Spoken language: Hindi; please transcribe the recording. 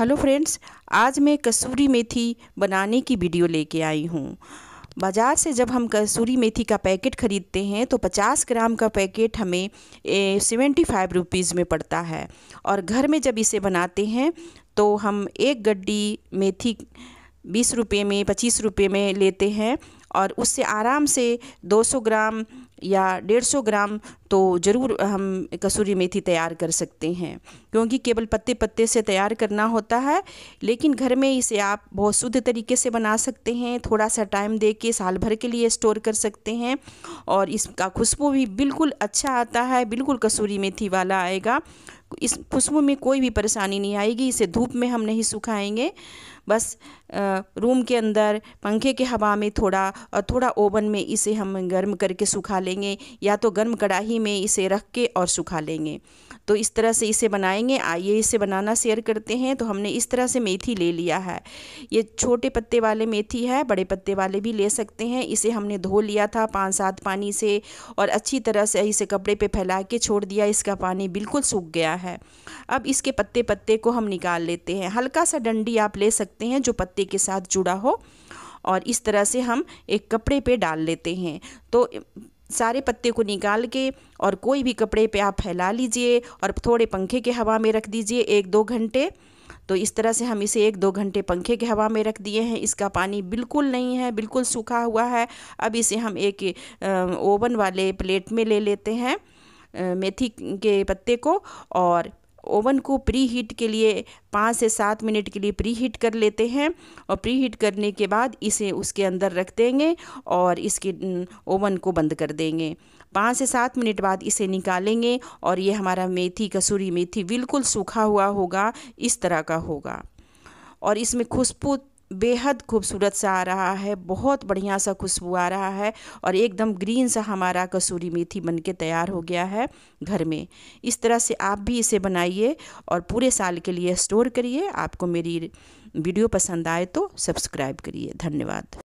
हेलो फ्रेंड्स आज मैं कसूरी मेथी बनाने की वीडियो लेके आई हूँ बाज़ार से जब हम कसूरी मेथी का पैकेट ख़रीदते हैं तो 50 ग्राम का पैकेट हमें सेवेंटी फाइव रुपीज़ में पड़ता है और घर में जब इसे बनाते हैं तो हम एक गड्डी मेथी बीस रुपये में पच्चीस रुपये में लेते हैं और उससे आराम से 200 ग्राम या 150 ग्राम तो ज़रूर हम कसूरी मेथी तैयार कर सकते हैं क्योंकि केवल पत्ते पत्ते से तैयार करना होता है लेकिन घर में इसे आप बहुत शुद्ध तरीके से बना सकते हैं थोड़ा सा टाइम दे के साल भर के लिए स्टोर कर सकते हैं और इसका खुशबू भी बिल्कुल अच्छा आता है बिल्कुल कसूरी मेथी वाला आएगा इस खुशबू में कोई भी परेशानी नहीं आएगी इसे धूप में हम नहीं सुखाएंगे बस रूम के अंदर पंखे के हवा में थोड़ा और थोड़ा ओवन में इसे हम गर्म करके सुखा लेंगे या तो गर्म कढ़ाही में इसे रख के और सुखा लेंगे तो इस तरह से इसे बनाएंगे आइए इसे बनाना शेयर करते हैं तो हमने इस तरह से मेथी ले लिया है ये छोटे पत्ते वाले मेथी है बड़े पत्ते वाले भी ले सकते हैं इसे हमने धो लिया था पाँच सात पानी से और अच्छी तरह से इसे कपड़े पर फैला के छोड़ दिया इसका पानी बिल्कुल सूख गया है अब इसके पत्ते पत्ते को हम निकाल लेते हैं हल्का सा डंडी आप ले सकते हैं जो पत्ते के साथ जुड़ा हो और इस तरह से हम एक कपड़े पे डाल लेते हैं तो सारे पत्ते को निकाल के और कोई भी कपड़े पे आप फैला लीजिए और थोड़े पंखे के हवा में रख दीजिए एक दो घंटे तो इस तरह से हम इसे एक दो घंटे पंखे के हवा में रख दिए हैं इसका पानी बिल्कुल नहीं है बिल्कुल सूखा हुआ है अब इसे हम एक ओवन वाले प्लेट में ले लेते हैं मेथी के पत्ते को और ओवन को प्री हीट के लिए पाँच से सात मिनट के लिए प्री हीट कर लेते हैं और प्री हीट करने के बाद इसे उसके अंदर रख देंगे और इसके ओवन को बंद कर देंगे पाँच से सात मिनट बाद इसे निकालेंगे और ये हमारा मेथी कसूरी मेथी बिल्कुल सूखा हुआ होगा इस तरह का होगा और इसमें खुशबू बेहद खूबसूरत सा आ रहा है बहुत बढ़िया सा खुशबू आ रहा है और एकदम ग्रीन सा हमारा कसूरी मेथी बन के तैयार हो गया है घर में इस तरह से आप भी इसे बनाइए और पूरे साल के लिए स्टोर करिए आपको मेरी वीडियो पसंद आए तो सब्सक्राइब करिए धन्यवाद